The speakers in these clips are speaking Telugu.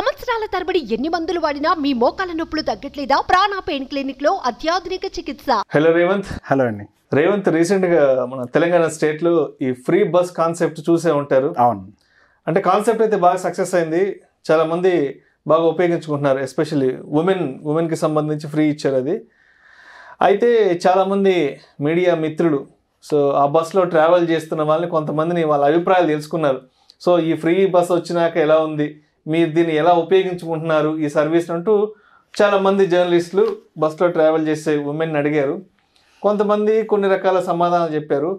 సంవత్సరాల తరబడి ఎన్ని మందులు వాడినా మీ మోకాల నొప్పులు తగ్గట్లేదా ప్రాణా పెయిన్ క్లినిక్ లో అత్యాధునిక చికిత్స హలో రేవంత్ హలో అండి రేవంత్ రీసెంట్ గా మన తెలంగాణ స్టేట్ లో ఈ ఫ్రీ బస్ కాన్సెప్ట్ చూసే ఉంటారు అవును అంటే కాన్సెప్ట్ అయితే బాగా సక్సెస్ అయింది చాలా మంది బాగా ఉపయోగించుకుంటున్నారు ఎస్పెషల్లీ ఉమెన్ ఉమెన్కి సంబంధించి ఫ్రీ ఇచ్చారు అది అయితే చాలామంది మీడియా మిత్రులు సో ఆ బస్సులో ట్రావెల్ చేస్తున్న వాళ్ళని కొంతమందిని వాళ్ళ అభిప్రాయాలు తెలుసుకున్నారు సో ఈ ఫ్రీ బస్ వచ్చినాక ఎలా ఉంది మీరు దీన్ని ఎలా ఉపయోగించుకుంటున్నారు ఈ సర్వీస్ అంటూ చాలామంది జర్నలిస్టులు బస్సులో ట్రావెల్ చేసే ఉమెన్ అడిగారు కొంతమంది కొన్ని రకాల సమాధానాలు చెప్పారు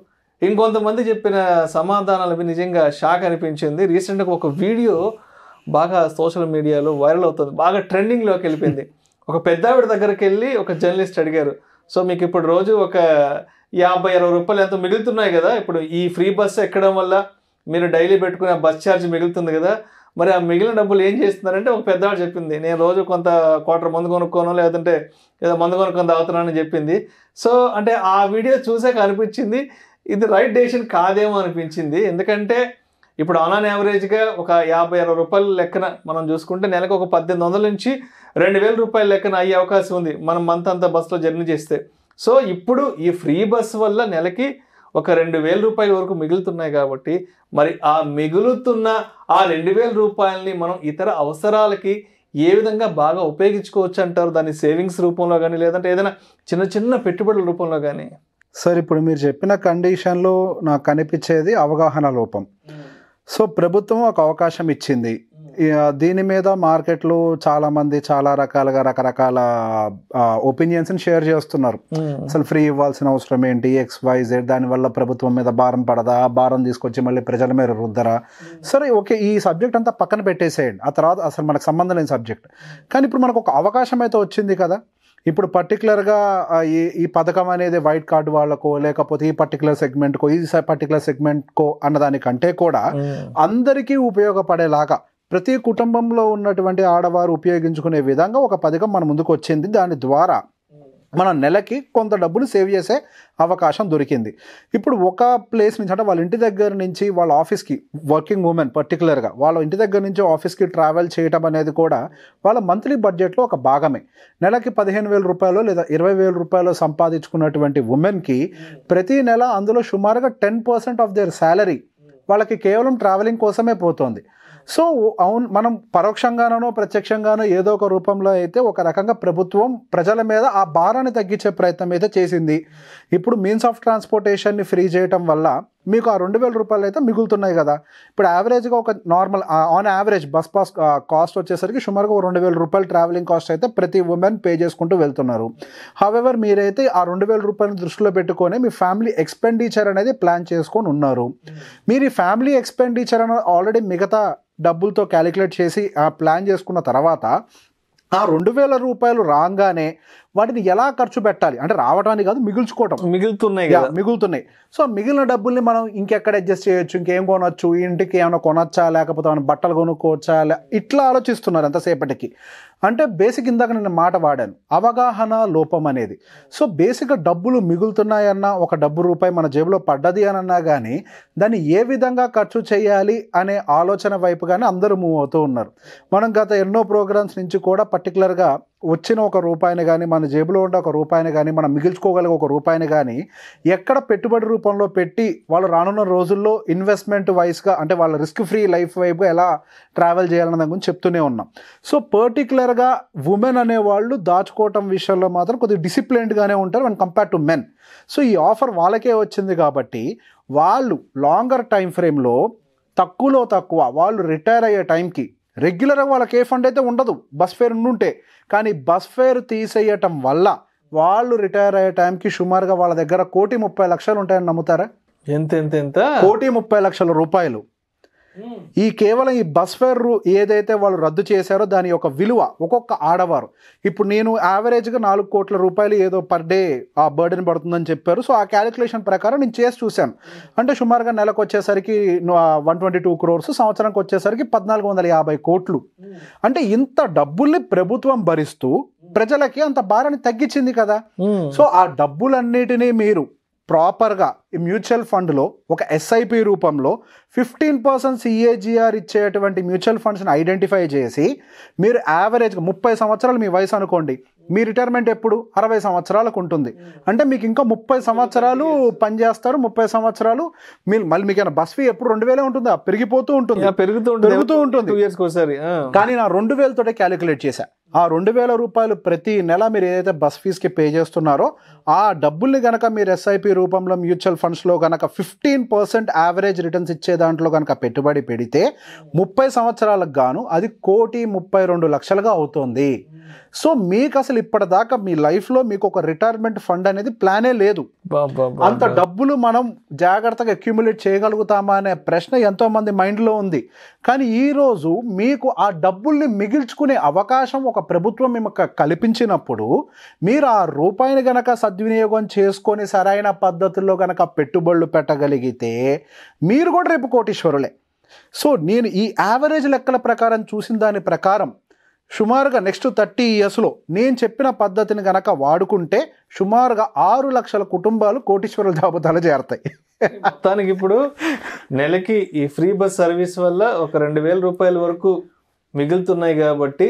ఇంకొంతమంది చెప్పిన సమాధానాలు నిజంగా షాక్ అనిపించింది రీసెంట్గా ఒక వీడియో బాగా సోషల్ మీడియాలో వైరల్ అవుతుంది బాగా ట్రెండింగ్లోకి వెళ్ళిపోయింది ఒక పెద్దావిడ దగ్గరికి వెళ్ళి ఒక జర్నలిస్ట్ అడిగారు సో మీకు ఇప్పుడు రోజు ఒక యాభై అరవై రూపాయలు ఎంతో మిగులుతున్నాయి కదా ఇప్పుడు ఈ ఫ్రీ బస్సు ఎక్కడం వల్ల మీరు డైలీ పెట్టుకునే బస్ ఛార్జ్ మిగులుతుంది కదా మరి ఆ మిగిలిన డబ్బులు ఏం చేస్తున్నారంటే ఒక పెద్దవాడు చెప్పింది నేను రోజు కొంత క్వార్టర్ మందు కొనుక్కోను లేదంటే ఏదో మందు కొనుక్కొని తాగుతున్నానని చెప్పింది సో అంటే ఆ వీడియో చూసాక అనిపించింది ఇది రైట్ డెసిషన్ కాదేమో అనిపించింది ఎందుకంటే ఇప్పుడు ఆన్ ఆన్ యావరేజ్గా ఒక యాభై అరవై రూపాయల లెక్కన మనం చూసుకుంటే నెలకు ఒక పద్దెనిమిది వందల నుంచి రెండు వేల రూపాయల లెక్కన అయ్యే అవకాశం ఉంది మనం మంత్ అంతా బస్సులో జర్నీ చేస్తే సో ఇప్పుడు ఈ ఫ్రీ బస్ వల్ల నెలకి ఒక రెండు వేల రూపాయల వరకు మిగులుతున్నాయి కాబట్టి మరి ఆ మిగులుతున్న ఆ రెండు వేల రూపాయలని మనం ఇతర అవసరాలకి ఏ విధంగా బాగా ఉపయోగించుకోవచ్చు అంటారు దాని సేవింగ్స్ రూపంలో కానీ లేదంటే ఏదైనా చిన్న చిన్న పెట్టుబడుల రూపంలో కానీ సార్ ఇప్పుడు మీరు చెప్పిన కండిషన్లో నాకు కనిపించేది అవగాహన లోపం సో ప్రభుత్వం ఒక అవకాశం ఇచ్చింది దీని మీద మార్కెట్లో చాలా మంది చాలా రకాలుగా రకరకాల ఒపీనియన్స్ షేర్ చేస్తున్నారు అసలు ఫ్రీ ఇవ్వాల్సిన అవసరం ఏంటి ఎక్స్ వైజెడ్ దానివల్ల ప్రభుత్వం మీద భారం పడదా భారం తీసుకొచ్చి మళ్ళీ ప్రజల మీద రుద్దరా సరే ఓకే ఈ సబ్జెక్ట్ అంతా పక్కన పెట్టేసేయండి ఆ తర్వాత అసలు మనకు సంబంధం లేని సబ్జెక్ట్ కానీ ఇప్పుడు మనకు ఒక అవకాశం అయితే వచ్చింది కదా ఇప్పుడు పర్టికులర్గా ఈ ఈ పథకం అనేది వైట్ కార్డు వాళ్ళకో లేకపోతే ఈ పర్టికులర్ సెగ్మెంట్కో ఈ పర్టికులర్ సెగ్మెంట్కో అన్నదానికంటే కూడా అందరికీ ఉపయోగపడేలాగా ప్రతి కుటుంబంలో ఉన్నటువంటి ఆడవారు ఉపయోగించుకునే విధంగా ఒక పథకం మన ముందుకు వచ్చింది దాని ద్వారా మన నెలకి కొంత డబ్బులు సేవ్ చేసే అవకాశం దొరికింది ఇప్పుడు ఒక ప్లేస్ నుంచి అంటే వాళ్ళ ఇంటి దగ్గర నుంచి వాళ్ళ ఆఫీస్కి వర్కింగ్ ఉమెన్ పర్టికులర్గా వాళ్ళ ఇంటి దగ్గర నుంచి ఆఫీస్కి ట్రావెల్ చేయటం అనేది కూడా వాళ్ళ మంత్లీ బడ్జెట్లో ఒక భాగమే నెలకి పదిహేను వేల రూపాయలు లేదా ఇరవై వేల రూపాయలు సంపాదించుకున్నటువంటి ఉమెన్కి ప్రతి నెల అందులో సుమారుగా ten percent of their salary వాళ్ళకి కేవలం ట్రావెలింగ్ కోసమే పోతుంది సో అవును మనం పరోక్షంగానో ప్రత్యక్షంగానో ఏదో ఒక రూపంలో అయితే ఒక రకంగా ప్రభుత్వం ప్రజల మీద ఆ భారాన్ని తగ్గించే ప్రయత్నం అయితే చేసింది ఇప్పుడు మీన్స్ ఆఫ్ ట్రాన్స్పోర్టేషన్ని ఫ్రీ చేయటం వల్ల మీకు ఆ రెండు వేల రూపాయలు అయితే మిగులుతున్నాయి కదా ఇప్పుడు యావరేజ్గా ఒక normal on average bus pass cost వచ్చేసరికి సుమారుగా ఒక రెండు వేల రూపాయలు ట్రావెలింగ్ కాస్ట్ అయితే ప్రతి ఉమెన్ పే చేసుకుంటూ వెళ్తున్నారు హవెవర్ మీరైతే ఆ రెండు వేల రూపాయలను దృష్టిలో పెట్టుకొని మీ ఫ్యామిలీ ఎక్స్పెండిచర్ అనేది ప్లాన్ చేసుకొని ఉన్నారు hmm. మీరు ఈ ఫ్యామిలీ ఎక్స్పెండిచర్ అనేది ఆల్రెడీ మిగతా డబ్బులతో క్యాలిక్యులేట్ చేసి ఆ ప్లాన్ చేసుకున్న తర్వాత ఆ రెండు వేల రూపాయలు రాగానే వాటిని ఎలా ఖర్చు పెట్టాలి అంటే రావడానికి కాదు మిగుల్చుకోవటం మిగులుతున్నాయి మిగులుతున్నాయి సో మిగిలిన డబ్బుల్ని మనం ఇంకెక్కడ అడ్జస్ట్ చేయొచ్చు ఇంకేం కొనొచ్చు ఇంటికి ఏమైనా కొనొచ్చా లేకపోతే మనం బట్టలు కొనుక్కోవచ్చా ఇట్లా ఆలోచిస్తున్నారు ఎంతసేపటికి అంటే బేసిక్ ఇందాక నేను మాట వాడాను అవగాహన లోపం అనేది సో బేసిక్గా డబ్బులు మిగులుతున్నాయన్నా ఒక డబ్బు రూపాయి మన జేబులో పడ్డది అని అన్నా కానీ దాన్ని ఏ విధంగా ఖర్చు చేయాలి అనే ఆలోచన వైపు కానీ అందరూ మూవ్ అవుతూ ఉన్నారు మనం గత ఎన్నో ప్రోగ్రామ్స్ నుంచి కూడా పర్టికులర్గా వచ్చిన ఒక రూపాయిని కానీ మన జేబులో ఉండే ఒక రూపాయిని కానీ మనం మిగిల్చుకోగలిగే ఒక రూపాయిని కానీ ఎక్కడ పెట్టుబడి రూపంలో పెట్టి వాళ్ళు రానున్న రోజుల్లో ఇన్వెస్ట్మెంట్ వైస్గా అంటే వాళ్ళ రిస్క్ ఫ్రీ లైఫ్ వైపుగా ఎలా ట్రావెల్ చేయాలన్న దాని గురించి చెప్తూనే ఉన్నాం సో పర్టికులర్గా ఉమెన్ అనేవాళ్ళు దాచుకోవటం విషయంలో మాత్రం కొద్దిగా డిసిప్లిన్డ్గానే ఉంటారు and compare to men so ఈ ఆఫర్ వాళ్ళకే వచ్చింది కాబట్టి వాళ్ళు లాంగర్ టైం ఫ్రేమ్లో తక్కువలో తక్కువ వాళ్ళు రిటైర్ అయ్యే టైంకి రెగ్యులర్గా వాళ్ళకి ఏ ఫండ్ అయితే ఉండదు బస్ ఫేర్ ఉండుంటే కానీ బస్ ఫేర్ తీసేయటం వల్ల వాళ్ళు రిటైర్ అయ్యే టైంకి సుమారుగా వాళ్ళ దగ్గర కోటి ముప్పై లక్షలు ఉంటాయని నమ్ముతారా ఎంత ఎంత ఎంత కోటి ముప్పై లక్షల రూపాయలు ఈ కేవలం ఈ బస్ ఫేర్ ఏదైతే వాళ్ళు రద్దు చేశారో దాని యొక్క విలువ ఒక్కొక్క ఆడవారు ఇప్పుడు నేను యావరేజ్గా నాలుగు కోట్ల రూపాయలు ఏదో పర్ డే ఆ బర్డెన్ పడుతుందని చెప్పారు సో ఆ క్యాలిక్యులేషన్ ప్రకారం నేను చేసి చూశాను అంటే సుమారుగా నెలకు వచ్చేసరికి వన్ ట్వంటీ టూ క్రోర్స్ సంవత్సరానికి వచ్చేసరికి పద్నాలుగు వందల యాభై కోట్లు అంటే ఇంత డబ్బుల్ని ప్రభుత్వం భరిస్తూ ప్రజలకి అంత భారాన్ని తగ్గించింది కదా సో ఆ డబ్బులన్నిటినీ మీరు ప్రాపర్గా ఈ మ్యూచువల్ ఫండ్లో ఒక ఎస్ఐపి రూపంలో ఫిఫ్టీన్ పర్సెంట్ సిఏజిఆర్ ఇచ్చేటువంటి మ్యూచువల్ ఫండ్స్ని ఐడెంటిఫై చేసి మీరు యావరేజ్గా ముప్పై సంవత్సరాలు మీ వయసు అనుకోండి మీ రిటైర్మెంట్ ఎప్పుడు అరవై సంవత్సరాలకు ఉంటుంది అంటే మీకు ఇంకా ముప్పై సంవత్సరాలు పనిచేస్తారు ముప్పై సంవత్సరాలు మీరు మళ్ళీ మీకు ఏమైనా బస్ ఫీ ఎప్పుడు రెండు వేలే ఉంటుందా పెరిగిపోతూ ఉంటుంది పెరుగుతూ పెరుగుతూ ఉంటుంది కానీ నా రెండు వేలతోటే క్యాలిక్యులేట్ చేశాను ఆ రెండు వేల రూపాయలు ప్రతి నెల మీరు ఏదైతే బస్ ఫీజ్కి పే చేస్తున్నారో ఆ డబ్బుల్ని కనుక మీరు ఎస్ఐపి రూపంలో మ్యూచువల్ ఫండ్స్లో కనుక ఫిఫ్టీన్ పర్సెంట్ యావరేజ్ రిటర్న్స్ ఇచ్చే దాంట్లో కనుక పెట్టుబడి పెడితే ముప్పై సంవత్సరాలకు గాను అది కోటి ముప్పై రెండు లక్షలుగా అవుతుంది సో మీకు అసలు ఇప్పటిదాకా మీ లైఫ్లో మీకు ఒక రిటైర్మెంట్ ఫండ్ అనేది ప్లానే లేదు అంత డబ్బులు మనం జాగ్రత్తగా అక్యూములేట్ చేయగలుగుతామా అనే ప్రశ్న ఎంతోమంది మైండ్లో ఉంది కానీ ఈరోజు మీకు ఆ డబ్బుల్ని మిగిల్చుకునే అవకాశం ఒక ప్రభుత్వం మిమ్మల్ని కల్పించినప్పుడు మీరు ఆ రూపాయిని గనక సద్వినియోగం చేసుకొని సరైన పద్ధతుల్లో గనక పెట్టుబడులు పెట్టగలిగితే మీరు కూడా రేపు కోటీశ్వరులే సో నేను ఈ యావరేజ్ లెక్కల ప్రకారం చూసిన దాని ప్రకారం సుమారుగా నెక్స్ట్ థర్టీ ఇయర్స్లో నేను చెప్పిన పద్ధతిని కనుక వాడుకుంటే సుమారుగా ఆరు లక్షల కుటుంబాలు కోటీశ్వరుల జాబితాలో చేరతాయి మొత్తానికి ఇప్పుడు నెలకి ఈ ఫ్రీ బస్ సర్వీస్ వల్ల ఒక రెండు వేల రూపాయల వరకు మిగులుతున్నాయి కాబట్టి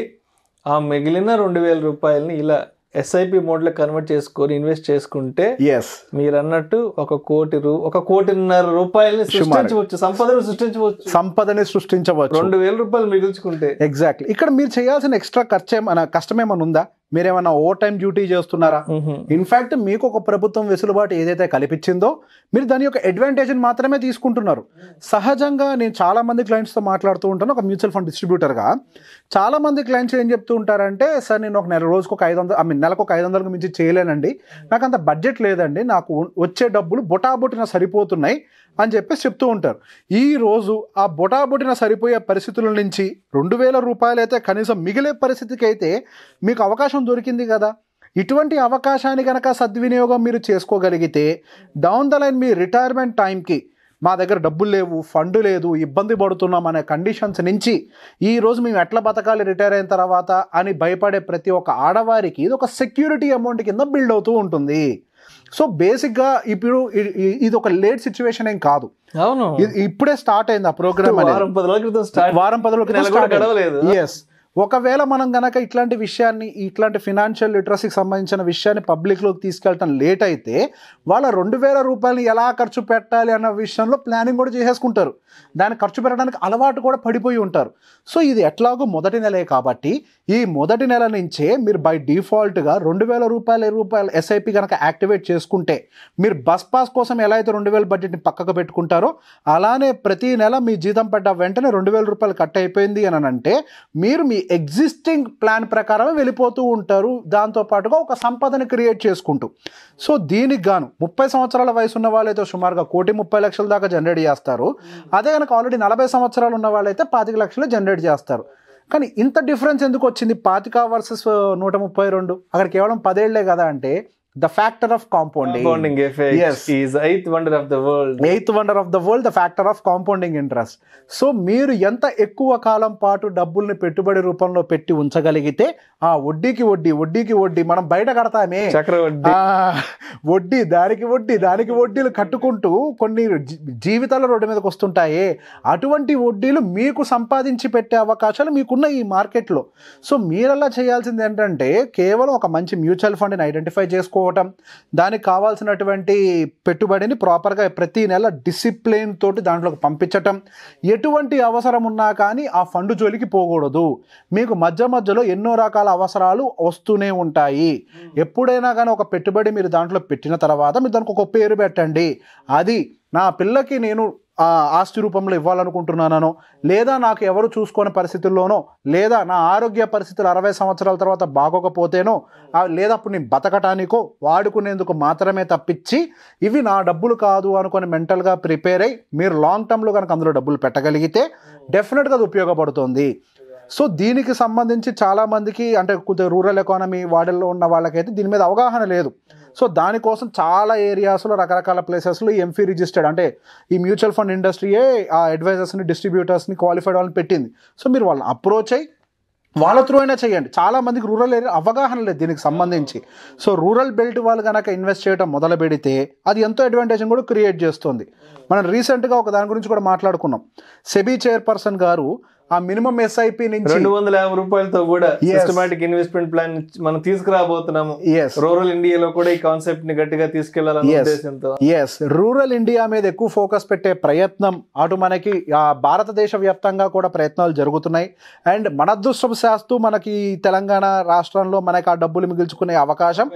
ఆ మిగిలిన రెండు వేల రూపాయలని ఇలా ఎస్ఐపి మోడ్లో కన్వర్ట్ చేసుకొని ఇన్వెస్ట్ చేసుకుంటే ఎస్ మీరు అన్నట్టు ఒక కోటి రూ ఒక కోటిన్నర రూపాయలని సృష్టించవచ్చు సంపదను సృష్టించవచ్చు సంపదని సృష్టించవచ్చు రెండు వేల రూపాయలు మిగుల్చుకుంటే ఎగ్జాక్ట్లీ ఇక్కడ మీరు చేయాల్సిన ఎక్స్ట్రా ఖర్చు ఏమైనా కష్టం ఏమైనా ఉందా మీరేమైనా ఓవర్ టైం డ్యూటీ చేస్తున్నారా ఇన్ఫాక్ట్ మీకు ఒక ప్రభుత్వం వెసులుబాటు ఏదైతే కల్పించిందో మీరు దాని యొక్క అడ్వాంటేజ్ మాత్రమే తీసుకుంటున్నారు సహజంగా నేను చాలా మంది క్లయింట్స్తో మాట్లాడుతూ ఉంటాను ఒక మ్యూచువల్ ఫండ్ డిస్ట్రిబ్యూటర్గా చాలా మంది క్లయింట్స్ ఏం చెప్తూ ఉంటారంటే సార్ నేను ఒక నెల రోజుకు ఒక ఐదు వందలు ఐ మీన్ నెలకు ఒక ఐదు వందలకు మించి చేయలేనండి నాకు అంత బడ్జెట్ లేదండి నాకు వచ్చే డబ్బులు బొటాబొటిన సరిపోతున్నాయి అని చెప్పేసి చెప్తూ ఉంటారు ఈరోజు ఆ బుటాబుటిన సరిపోయే పరిస్థితుల నుంచి రెండు వేల రూపాయలైతే కనీసం మిగిలే పరిస్థితికి అయితే మీకు అవకాశం దొరికింది కదా ఇటువంటి అవకాశాన్ని కనుక సద్వినియోగం మీరు చేసుకోగలిగితే డౌన్ ద లైన్ మీ రిటైర్మెంట్ టైంకి మా దగ్గర డబ్బులు లేవు ఫండ్ లేదు ఇబ్బంది పడుతున్నాం అనే కండిషన్స్ నుంచి ఈరోజు మేము ఎట్లా బతకాలి రిటైర్ అయిన తర్వాత అని భయపడే ప్రతి ఒక్క ఆడవారికి ఇది ఒక సెక్యూరిటీ అమౌంట్ కింద బిల్డ్ అవుతూ ఉంటుంది సో బేసిక్ గా ఇప్పుడు ఇది ఒక లేట్ సిచ్యువేషన్ ఏం కాదు అవును ఇప్పుడే స్టార్ట్ అయింది ఆ ప్రోగ్రామ్ వారం పది రోజుల వారం పది రోజుల ఎస్ ఒకవేళ మనం గనక ఇట్లాంటి విషయాన్ని ఇట్లాంటి ఫినాన్షియల్ లిటరసీకి సంబంధించిన విషయాన్ని పబ్లిక్లోకి తీసుకెళ్ళటం లేట్ అయితే వాళ్ళ రెండు వేల రూపాయలు ఎలా ఖర్చు పెట్టాలి అన్న విషయంలో ప్లానింగ్ కూడా చేసేసుకుంటారు దాన్ని ఖర్చు పెట్టడానికి అలవాటు కూడా పడిపోయి ఉంటారు సో ఇది ఎట్లాగో మొదటి నెలే కాబట్టి ఈ మొదటి నెల నుంచే మీరు బై డిఫాల్ట్గా రెండు వేల రూపాయల రూపాయల ఎస్ఐపి కనుక యాక్టివేట్ చేసుకుంటే మీరు బస్ పాస్ కోసం ఎలా అయితే రెండు వేల బడ్జెట్ని పక్కకు పెట్టుకుంటారో అలానే ప్రతి నెల మీ జీతం పడ్డ వెంటనే రెండు వేల రూపాయలు కట్ అయిపోయింది అని అంటే మీరు మీ ఎగ్జిస్టింగ్ ప్లాన్ ప్రకారమే వెళ్ళిపోతూ ఉంటారు దాంతోపాటుగా ఒక సంపదను క్రియేట్ చేసుకుంటూ సో దీనికి గాను ముప్పై సంవత్సరాల వయసు ఉన్న వాళ్ళైతే సుమారుగా కోటి ముప్పై లక్షల దాకా జనరేట్ చేస్తారు hmm. అదే కనుక ఆల్రెడీ నలభై సంవత్సరాలు ఉన్న వాళ్ళైతే పాతిక లక్షలు జనరేట్ చేస్తారు కానీ ఇంత డిఫరెన్స్ ఎందుకు వచ్చింది పాతిక వర్సెస్ నూట ముప్పై రెండు అక్కడ కేవలం పదేళ్లే కదా అంటే the factor of compounding eighth effect yes. is eighth wonder of the world. Eighth wonder of the world, so మీరు ఎంత ఎక్కువ కాలం పాటు డబ్బుల్ని పెట్టుబడి రూపంలో పెట్టి ఉంచగలిగితే ఆ వడ్డీకి వడ్డీ వడ్డీకి వడ్డీ మనం బయట కడతామే చక్రవడ్డీ వడ్డీ దానికి వడ్డీ దానికి వడ్డీలు కట్టుకుంటూ కొన్ని జీవితాల రోడ్డు మీదకి వస్తుంటాయే అటువంటి వడ్డీలు మీకు సంపాదించి పెట్టే అవకాశాలు మీకున్న ఈ మార్కెట్లో సో మీరలా చేయాల్సింది ఏంటంటే కేవలం ఒక మంచి మ్యూచువల్ ఫండ్ని ఐడెంటిఫై చేసుకో చేసుకోవటం దానికి కావాల్సినటువంటి పెట్టుబడిని ప్రాపర్గా ప్రతి నెల డిసిప్లిన్ తోటి దాంట్లోకి పంపించటం ఎటువంటి అవసరం ఉన్నా కానీ ఆ ఫండ్ జోలికి పోకూడదు మీకు మధ్య మధ్యలో ఎన్నో రకాల అవసరాలు వస్తూనే ఉంటాయి ఎప్పుడైనా కానీ ఒక పెట్టుబడి మీరు దాంట్లో పెట్టిన తర్వాత మీరు దానికి ఒక పేరు పెట్టండి అది నా పిల్లకి నేను ఆస్తి రూపంలో ఇవ్వాలనుకుంటున్నానో లేదా నాకు ఎవరు చూసుకోని పరిస్థితుల్లోనో లేదా నా ఆరోగ్య పరిస్థితులు అరవై సంవత్సరాల తర్వాత బాగోకపోతేనో లేదా అప్పుడు నేను బతకటానికో వాడుకునేందుకు మాత్రమే తప్పించి ఇవి నా డబ్బులు కాదు అనుకుని మెంటల్గా ప్రిపేర్ అయ్యి మీరు లాంగ్ టర్మ్లో కనుక అందులో డబ్బులు పెట్టగలిగితే డెఫినెట్గా అది ఉపయోగపడుతుంది సో దీనికి సంబంధించి చాలామందికి అంటే కొద్దిగా రూరల్ ఎకానమీ వాడల్లో ఉన్న వాళ్ళకైతే దీని మీద అవగాహన లేదు సో దానికోసం చాలా ఏరియాస్లో రకరకాల ప్లేసెస్లో ఈ ఎంఫీ రిజిస్టర్డ్ అంటే ఈ మ్యూచువల్ ఫండ్ ఇండస్ట్రీయే ఆ అడ్వైజర్స్ని డిస్ట్రిబ్యూటర్స్ని క్వాలిఫైడ్ వాళ్ళని పెట్టింది సో మీరు వాళ్ళని అప్రోచ్ అయ్యి వాళ్ళ త్రూ అయినా చేయండి చాలామందికి రూరల్ ఏరియా అవగాహన లేదు దీనికి సంబంధించి సో రూరల్ బెల్ట్ వాళ్ళు కనుక ఇన్వెస్ట్ చేయడం మొదలు పెడితే అది ఎంతో అడ్వాంటేజ్ కూడా క్రియేట్ చేస్తుంది మనం రీసెంట్గా ఒక దాని గురించి కూడా మాట్లాడుకున్నాం సెబీ చైర్పర్సన్ గారు ఆ మినిమం ఎస్ఐపి నుంచి రెండు వందల యాభై రూపాయలతో కూడా సిస్టమాటిక్ ఇన్వెస్ట్మెంట్ ప్లాన్ మనం తీసుకురాబోతున్నాము రూరల్ ఇండియాలో కూడా ఈ కాన్సెప్ట్ ని గట్టిగా తీసుకెళ్లాలనే ఎస్ రూరల్ ఇండియా మీద ఎక్కువ ఫోకస్ పెట్టే ప్రయత్నం అటు మనకి భారతదేశ వ్యాప్తంగా కూడా ప్రయత్నాలు జరుగుతున్నాయి అండ్ మన శాస్తూ మనకి తెలంగాణ రాష్ట్రంలో మనకి ఆ డబ్బులు మిగిల్చుకునే అవకాశం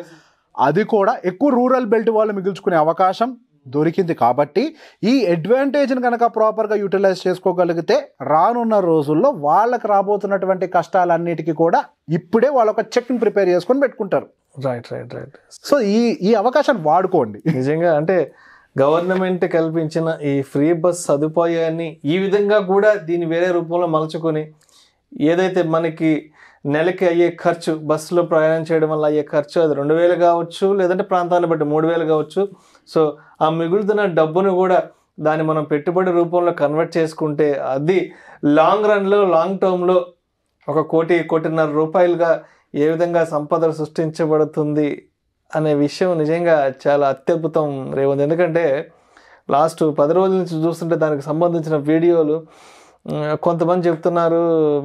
అది కూడా ఎక్కువ రూరల్ బెల్ట్ వాళ్ళు మిగిల్చుకునే అవకాశం దొరికింది కాబట్టి ఈ అడ్వాంటేజ్ని కనుక ప్రాపర్గా యూటిలైజ్ చేసుకోగలిగితే రానున్న రోజుల్లో వాళ్ళకి రాబోతున్నటువంటి కష్టాలన్నిటికీ కూడా ఇప్పుడే వాళ్ళొక చెక్ని ప్రిపేర్ చేసుకొని పెట్టుకుంటారు రైట్ రైట్ రైట్ సో ఈ ఈ అవకాశాన్ని వాడుకోండి నిజంగా అంటే గవర్నమెంట్ కల్పించిన ఈ ఫ్రీ బస్ సదుపాయాన్ని ఈ విధంగా కూడా దీన్ని వేరే రూపంలో మలుచుకొని ఏదైతే మనకి నెలకి అయ్యే ఖర్చు బస్సులో ప్రయాణం చేయడం వల్ల అయ్యే ఖర్చు అది రెండు వేలు కావచ్చు లేదంటే ప్రాంతాన్ని బట్టి మూడు వేలు కావచ్చు సో ఆ మిగులుతున్న డబ్బును కూడా దాన్ని మనం పెట్టుబడి రూపంలో కన్వర్ట్ చేసుకుంటే అది లాంగ్ రన్లో లాంగ్ టర్మ్లో ఒక కోటి కోటిన్నర రూపాయలుగా ఏ విధంగా సంపద సృష్టించబడుతుంది అనే విషయం నిజంగా చాలా అత్యద్భుతం రేవంత్ ఎందుకంటే లాస్ట్ పది రోజుల నుంచి చూస్తుంటే దానికి సంబంధించిన వీడియోలు కొంతమంది చెప్తున్నారు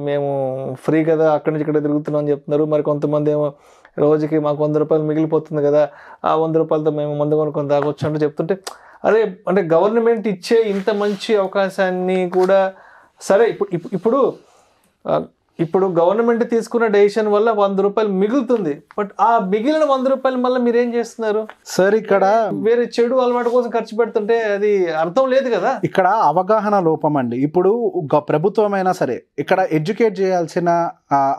మేము ఫ్రీ కదా అక్కడి నుంచి ఇక్కడ తిరుగుతున్నాం అని చెప్తున్నారు మరి కొంతమంది ఏమో రోజుకి మాకు వంద రూపాయలు మిగిలిపోతుంది కదా ఆ వంద రూపాయలతో మేము మందు కొనుక్కొని తాగొచ్చు అంటే చెప్తుంటే అదే అంటే గవర్నమెంట్ ఇచ్చే ఇంత మంచి అవకాశాన్ని కూడా సరే ఇప్పుడు ఇప్పుడు ఇప్పుడు గవర్నమెంట్ తీసుకున్న డెసిషన్ వల్ల వంద రూపాయలు మిగులుతుంది బట్ ఆ మిగిలిన వంద రూపాయలు మళ్ళీ మీరేం చేస్తున్నారు సార్ ఇక్కడ వేరే చెడు అలవాటు కోసం ఖర్చు పెడుతుంటే అది అర్థం లేదు కదా ఇక్కడ అవగాహన లోపం అండి ఇప్పుడు ప్రభుత్వం అయినా సరే ఇక్కడ ఎడ్యుకేట్ చేయాల్సిన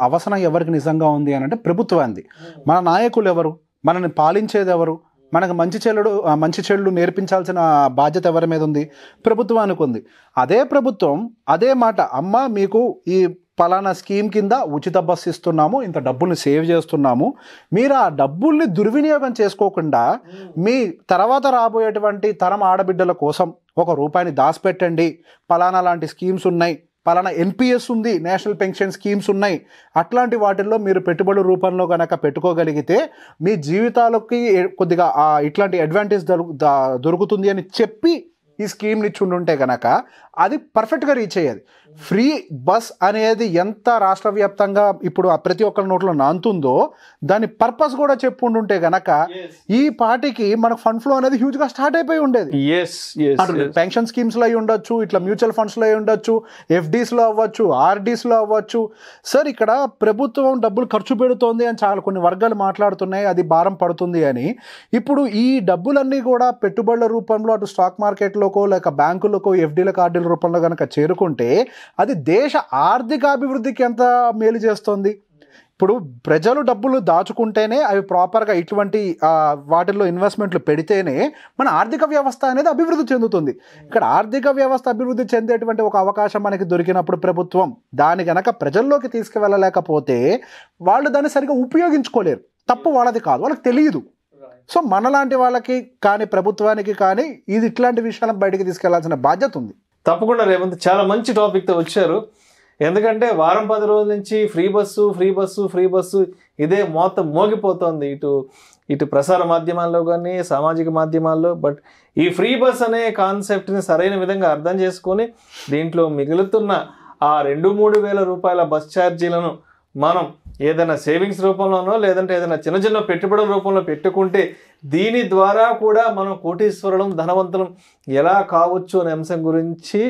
అవసరం ఎవరికి నిజంగా ఉంది అని అంటే ప్రభుత్వానికి మన నాయకులు ఎవరు మనల్ని పాలించేది ఎవరు మనకు మంచి చెల్లుడు మంచి చెల్లు నేర్పించాల్సిన బాధ్యత ఎవరి మీద ఉంది ప్రభుత్వానికి ఉంది అదే ప్రభుత్వం అదే మాట అమ్మ మీకు ఈ పలానా స్కీమ్ కింద ఉచిత బస్సు ఇస్తున్నాము ఇంత డబ్బుల్ని సేవ్ చేస్తున్నాము మీరు ఆ డబ్బుల్ని దుర్వినియోగం చేసుకోకుండా మీ తర్వాత రాబోయేటువంటి తరం ఆడబిడ్డల కోసం ఒక రూపాయిని దాచిపెట్టండి పలానా లాంటి స్కీమ్స్ ఉన్నాయి పలానా ఎన్పిఎస్ ఉంది నేషనల్ పెన్షన్ స్కీమ్స్ ఉన్నాయి అట్లాంటి వాటిల్లో మీరు పెట్టుబడి రూపంలో కనుక పెట్టుకోగలిగితే మీ జీవితాలకి కొద్దిగా ఇట్లాంటి అడ్వాంటేజ్ దొరుకుతుంది అని చెప్పి ఈ స్కీమ్ని ఇచ్చి ఉంటే కనుక అది పర్ఫెక్ట్గా రీచ్ అయ్యేది ఫ్రీ బస్ అనేది ఎంత రాష్ట్ర వ్యాప్తంగా ఇప్పుడు ఆ ప్రతి ఒక్కరి నోట్లో నాంతుందో దాని పర్పస్ కూడా చెప్పుకుంటుంటే గనక ఈ పార్టీకి మనకు ఫండ్ ఫ్లో అనేది హ్యూజ్గా స్టార్ట్ అయిపోయి ఉండేది పెన్షన్ స్కీమ్స్లో అయి ఉండొచ్చు ఇట్లా మ్యూచువల్ ఫండ్స్లో అయి ఉండొచ్చు ఎఫ్డీస్లో అవ్వచ్చు ఆర్డీస్లో అవ్వచ్చు సార్ ఇక్కడ ప్రభుత్వం డబ్బులు ఖర్చు పెడుతోంది అని చాలా కొన్ని వర్గాలు మాట్లాడుతున్నాయి అది భారం పడుతుంది అని ఇప్పుడు ఈ డబ్బులన్నీ కూడా పెట్టుబడుల రూపంలో అటు స్టాక్ మార్కెట్లోకో లేక బ్యాంకులకో ఎఫ్డీల కార్డు పాలసీల రూపంలో కనుక చేరుకుంటే అది దేశ ఆర్థికాభివృద్ధికి ఎంత మేలు చేస్తుంది ఇప్పుడు ప్రజలు డబ్బులు దాచుకుంటేనే అవి ప్రాపర్గా ఇటువంటి వాటిల్లో ఇన్వెస్ట్మెంట్లు పెడితేనే మన ఆర్థిక వ్యవస్థ అనేది అభివృద్ధి చెందుతుంది ఇక్కడ ఆర్థిక వ్యవస్థ అభివృద్ధి చెందేటువంటి ఒక అవకాశం మనకి దొరికినప్పుడు ప్రభుత్వం దాని కనుక ప్రజల్లోకి తీసుకువెళ్ళలేకపోతే వాళ్ళు దాన్ని సరిగా ఉపయోగించుకోలేరు తప్పు వాళ్ళది కాదు వాళ్ళకి తెలియదు సో మనలాంటి వాళ్ళకి కానీ ప్రభుత్వానికి కానీ ఇది ఇట్లాంటి విషయాలను బయటికి తీసుకెళ్లాల్సిన బాధ్యత ఉంది తప్పకుండా రేవంత్ చాలా మంచి టాపిక్తో వచ్చారు ఎందుకంటే వారం పది రోజుల నుంచి free bus free bus free bus ఇదే మోత మోగిపోతోంది ఇటు ఇటు ప్రసార మాధ్యమాల్లో కానీ సామాజిక మాధ్యమాల్లో బట్ ఈ ఫ్రీ బస్ అనే కాన్సెప్ట్ని సరైన విధంగా అర్థం చేసుకొని దీంట్లో మిగులుతున్న ఆ రెండు మూడు వేల రూపాయల బస్ ఛార్జీలను మనం ఏదైనా సేవింగ్స్ రూపంలోనో లేదంటే ఏదైనా చిన్న చిన్న పెట్టుబడుల రూపంలో పెట్టుకుంటే దీని ద్వారా కూడా మనం కోటీశ్వరులం ధనవంతులం ఎలా కావచ్చు అనే అంశం గురించి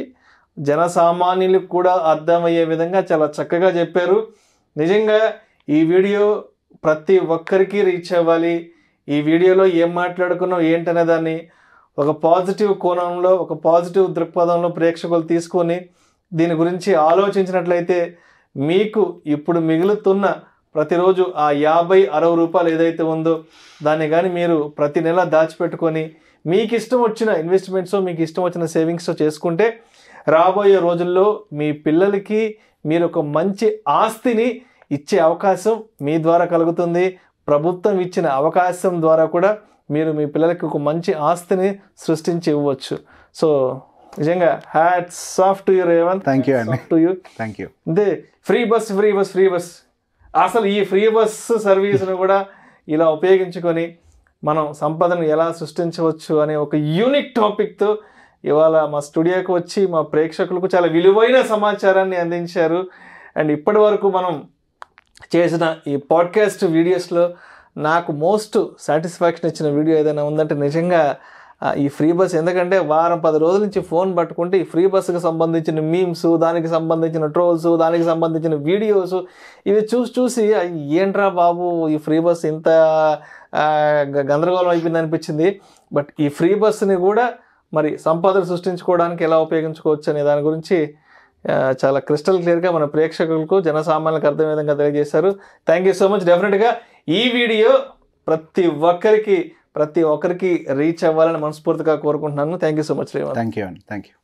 జనసామాన్యులకు కూడా అర్థమయ్యే విధంగా చాలా చక్కగా చెప్పారు నిజంగా ఈ వీడియో ప్రతి ఒక్కరికి రీచ్ అవ్వాలి ఈ వీడియోలో ఏం మాట్లాడుకున్నాం ఏంటనే దాన్ని ఒక పాజిటివ్ కోణంలో ఒక పాజిటివ్ దృక్పథంలో ప్రేక్షకులు తీసుకొని దీని గురించి ఆలోచించినట్లయితే మీకు ఇప్పుడు మిగులుతున్న ప్రతిరోజు ఆ యాభై అరవై రూపాయలు ఏదైతే ఉందో దాన్ని కానీ మీరు ప్రతి నెల దాచిపెట్టుకొని మీకు ఇష్టం వచ్చిన ఇన్వెస్ట్మెంట్స్ మీకు ఇష్టం వచ్చిన సేవింగ్స్ చేసుకుంటే రాబోయే రోజుల్లో మీ పిల్లలకి మీరు ఒక మంచి ఆస్తిని ఇచ్చే అవకాశం మీ ద్వారా కలుగుతుంది ప్రభుత్వం ఇచ్చిన అవకాశం ద్వారా కూడా మీరు మీ పిల్లలకి ఒక మంచి ఆస్తిని సృష్టించి ఇవ్వచ్చు సో నిజంగా hats off to you Revanth thank you అండి టు యూ థ్యాంక్ యూ అంతే free bus free bus free bus అసలు ఈ ఫ్రీ బస్ సర్వీస్ను కూడా ఇలా ఉపయోగించుకొని మనం సంపదను ఎలా సృష్టించవచ్చు అనే ఒక యూనిక్ టాపిక్తో ఇవాళ మా స్టూడియోకి వచ్చి మా ప్రేక్షకులకు చాలా విలువైన సమాచారాన్ని అందించారు అండ్ ఇప్పటి వరకు మనం చేసిన ఈ పాడ్కాస్ట్ వీడియోస్లో నాకు మోస్ట్ సాటిస్ఫాక్షన్ ఇచ్చిన వీడియో ఏదైనా ఉందంటే నిజంగా ఈ ఫ్రీ బస్ ఎందుకంటే వారం పది రోజుల నుంచి ఫోన్ పట్టుకుంటే ఈ ఫ్రీ బస్కి సంబంధించిన మీమ్స్ దానికి సంబంధించిన ట్రోల్స్ దానికి సంబంధించిన వీడియోస్ ఇవి చూసి చూసి ఏంట్రా బాబు ఈ ఫ్రీ బస్ ఇంత గందరగోళం అయిపోయింది అనిపించింది బట్ ఈ ఫ్రీ బస్సుని కూడా మరి సంపదలు సృష్టించుకోవడానికి ఎలా ఉపయోగించుకోవచ్చు అనే దాని గురించి చాలా క్రిస్టల్ క్లియర్గా మన ప్రేక్షకులకు జనసామాన్యులకు అర్థం విధంగా తెలియజేశారు థ్యాంక్ యూ సో మచ్ డెఫినెట్గా ఈ వీడియో ప్రతి ఒక్కరికి ప్రతి ఒక్కరికి రీచ్ అవ్వాలని మనస్ఫూర్తిగా కోరుకుంటున్నాను thank you so much Reva thank you అండి థ్యాంక్ యూ